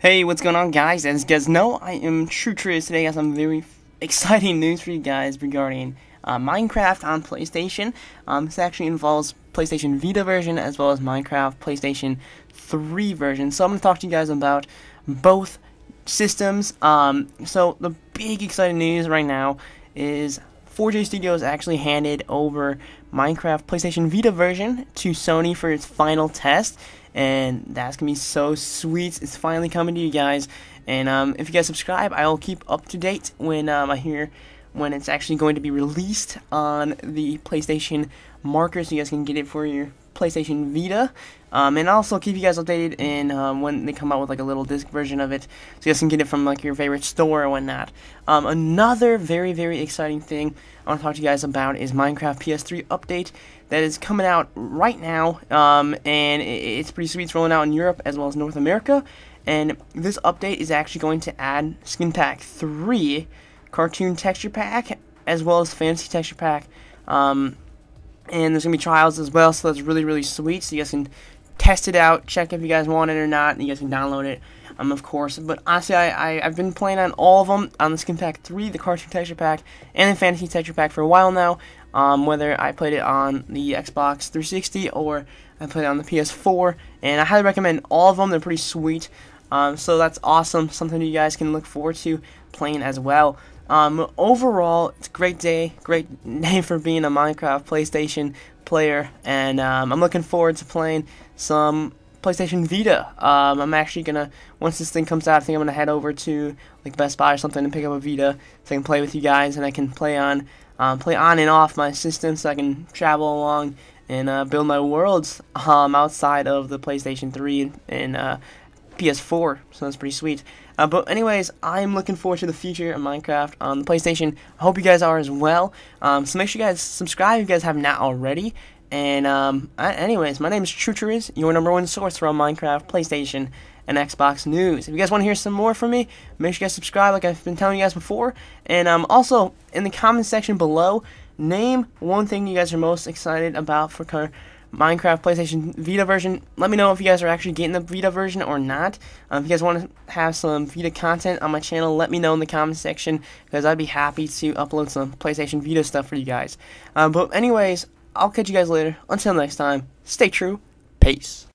Hey, what's going on guys? As you guys know, I am True Today I got some very exciting news for you guys regarding uh, Minecraft on PlayStation. Um, this actually involves PlayStation Vita version as well as Minecraft PlayStation 3 version. So I'm going to talk to you guys about both systems. Um, so the big exciting news right now is 4J Studios actually handed over Minecraft PlayStation Vita version to Sony for its final test. And that's going to be so sweet. It's finally coming to you guys. And um, if you guys subscribe, I will keep up to date when um, I hear when it's actually going to be released on the PlayStation marker so you guys can get it for your PlayStation Vita. Um, and also keep you guys updated in um, when they come out with like a little disc version of it, so you guys can get it from like your favorite store or whatnot. Um, another very very exciting thing I want to talk to you guys about is Minecraft PS3 update that is coming out right now, um, and it's pretty sweet. It's rolling out in Europe as well as North America, and this update is actually going to add skin pack three, cartoon texture pack, as well as fantasy texture pack. Um, and there's going to be trials as well, so that's really, really sweet. So you guys can test it out, check if you guys want it or not, and you guys can download it, um, of course. But honestly, I, I, have been playing on all of them, on um, the Skin Pack 3, the Cartoon Texture Pack, and the Fantasy Texture Pack for a while now, um, whether I played it on the Xbox 360 or I played it on the PS4, and I highly recommend all of them. They're pretty sweet, um, so that's awesome, something you guys can look forward to playing as well. Um, overall, it's a great day, great day for being a Minecraft PlayStation player, and um, I'm looking forward to playing some PlayStation Vita. Um, I'm actually gonna once this thing comes out, I think I'm gonna head over to like Best Buy or something and pick up a Vita so I can play with you guys and I can play on um, play on and off my system so I can travel along and uh, build my worlds um, outside of the PlayStation 3 and, and uh, PS4, so that's pretty sweet. Uh, but anyways, I'm looking forward to the future of Minecraft on the PlayStation. I hope you guys are as well. Um, so make sure you guys subscribe if you guys have not already. And um, I, anyways, my name is Truturis, your number one source for all Minecraft, PlayStation, and Xbox news. If you guys want to hear some more from me, make sure you guys subscribe, like I've been telling you guys before. And um, also in the comment section below, name one thing you guys are most excited about for. Minecraft PlayStation Vita version. Let me know if you guys are actually getting the Vita version or not. Um, if you guys want to have some Vita content on my channel, let me know in the comment section because I'd be happy to upload some PlayStation Vita stuff for you guys. Um, but anyways, I'll catch you guys later. Until next time, stay true. Peace.